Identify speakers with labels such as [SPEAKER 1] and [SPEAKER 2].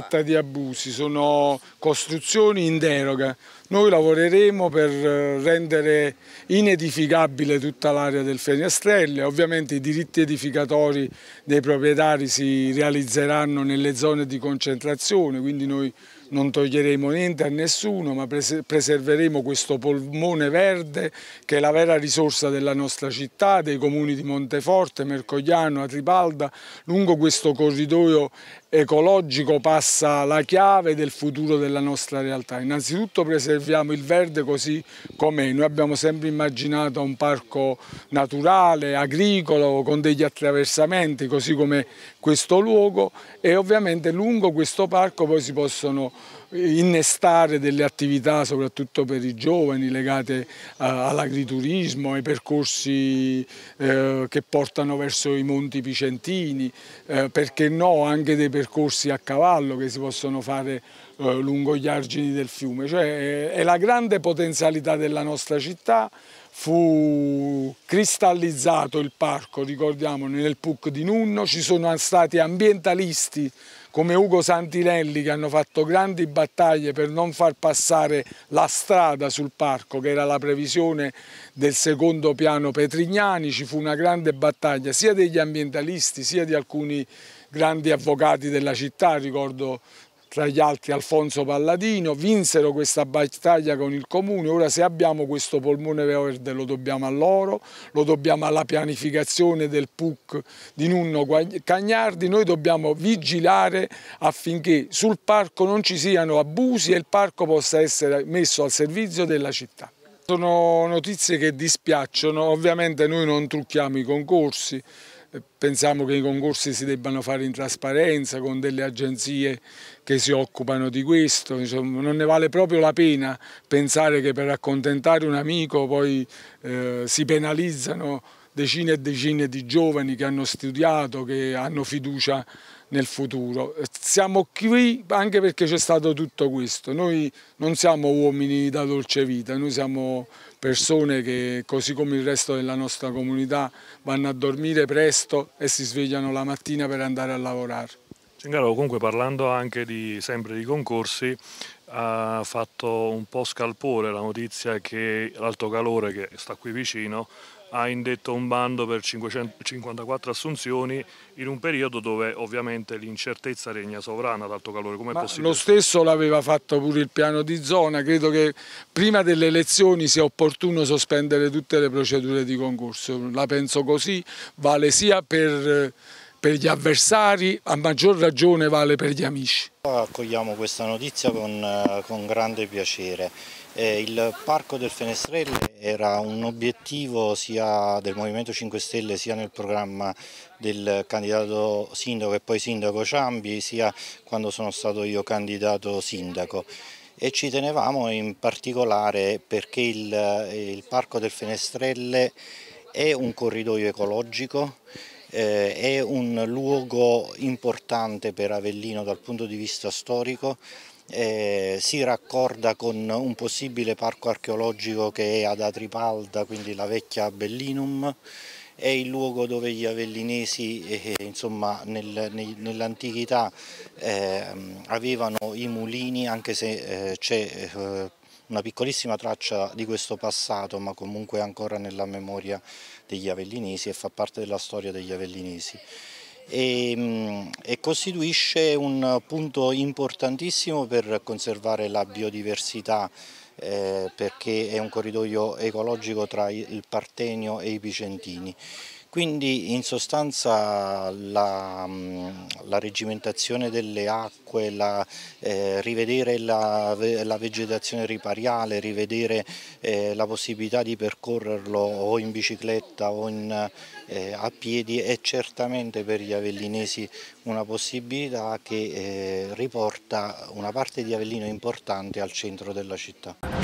[SPEAKER 1] tratta di abusi, sono costruzioni in deroga. Noi lavoreremo per eh, rendere inedificabile tutta l'area del Feniastrelle, ovviamente i diritti edificatori dei proprietari si realizzeranno nelle zone di concentrazione, quindi noi non toglieremo niente a nessuno, ma preserveremo questo polmone verde che è la vera risorsa della nostra città, dei comuni di Monteforte, Mercogliano, Atripalda, lungo questo corridoio ecologico passa passa la chiave del futuro della nostra realtà. Innanzitutto preserviamo il verde così com'è. Noi abbiamo sempre immaginato un parco naturale, agricolo, con degli attraversamenti, così come questo luogo e ovviamente lungo questo parco poi si possono innestare delle attività soprattutto per i giovani legate eh, all'agriturismo, ai percorsi eh, che portano verso i monti picentini, eh, perché no anche dei percorsi a cavallo che si possono fare lungo gli argini del fiume, cioè è la grande potenzialità della nostra città fu cristallizzato il parco, ricordiamo, nel PUC di Nunno, ci sono stati ambientalisti come Ugo Santinelli che hanno fatto grandi battaglie per non far passare la strada sul parco, che era la previsione del secondo piano Petrignani, ci fu una grande battaglia sia degli ambientalisti sia di alcuni grandi avvocati della città, ricordo tra gli altri Alfonso Palladino, vinsero questa battaglia con il Comune, ora se abbiamo questo polmone verde lo dobbiamo a loro, lo dobbiamo alla pianificazione del PUC di Nunno Cagnardi, noi dobbiamo vigilare affinché sul parco non ci siano abusi e il parco possa essere messo al servizio della città. Sono notizie che dispiacciono, ovviamente noi non trucchiamo i concorsi, pensiamo che i concorsi si debbano fare in trasparenza con delle agenzie che si occupano di questo, non ne vale proprio la pena pensare che per accontentare un amico poi eh, si penalizzano decine e decine di giovani che hanno studiato, che hanno fiducia nel futuro. Siamo qui anche perché c'è stato tutto questo. Noi non siamo uomini da dolce vita, noi siamo persone che così come il resto della nostra comunità vanno a dormire presto e si svegliano la mattina per andare a lavorare. Cingaro, comunque parlando anche di, sempre di concorsi ha fatto un po' scalpore la notizia che l'alto calore che sta qui vicino ha indetto un bando per 554 assunzioni in un periodo dove ovviamente l'incertezza regna sovrana ad alto calore. Com'è possibile? Lo stesso l'aveva fatto pure il piano di zona, credo che prima delle elezioni sia opportuno sospendere tutte le procedure di concorso, la penso così, vale sia per eh, per gli avversari, a maggior ragione vale per gli amici.
[SPEAKER 2] Accogliamo questa notizia con, eh, con grande piacere. Eh, il Parco del Fenestrelle era un obiettivo sia del Movimento 5 Stelle sia nel programma del candidato sindaco e poi sindaco Ciambi sia quando sono stato io candidato sindaco e ci tenevamo in particolare perché il, eh, il Parco del Fenestrelle è un corridoio ecologico eh, è un luogo importante per Avellino dal punto di vista storico, eh, si raccorda con un possibile parco archeologico che è ad Atripalda, quindi la vecchia Bellinum, è il luogo dove gli avellinesi eh, nel, nell'antichità eh, avevano i mulini anche se eh, c'è eh, una piccolissima traccia di questo passato ma comunque ancora nella memoria degli avellinesi e fa parte della storia degli avellinesi. E, mm, e, costituisce un punto importantissimo per conservare la biodiversità eh, perché è un corridoio ecologico tra il Partenio e i Picentini. Quindi in sostanza la, mm, la regimentazione delle acque, la, eh, rivedere la, la, vegetazione ripariale, rivedere eh, la possibilità di percorrerlo o in bicicletta o in, eh, a piedi è certamente per gli avellinesi una possibilità che eh, riporta una parte di Avellino importante al centro della città.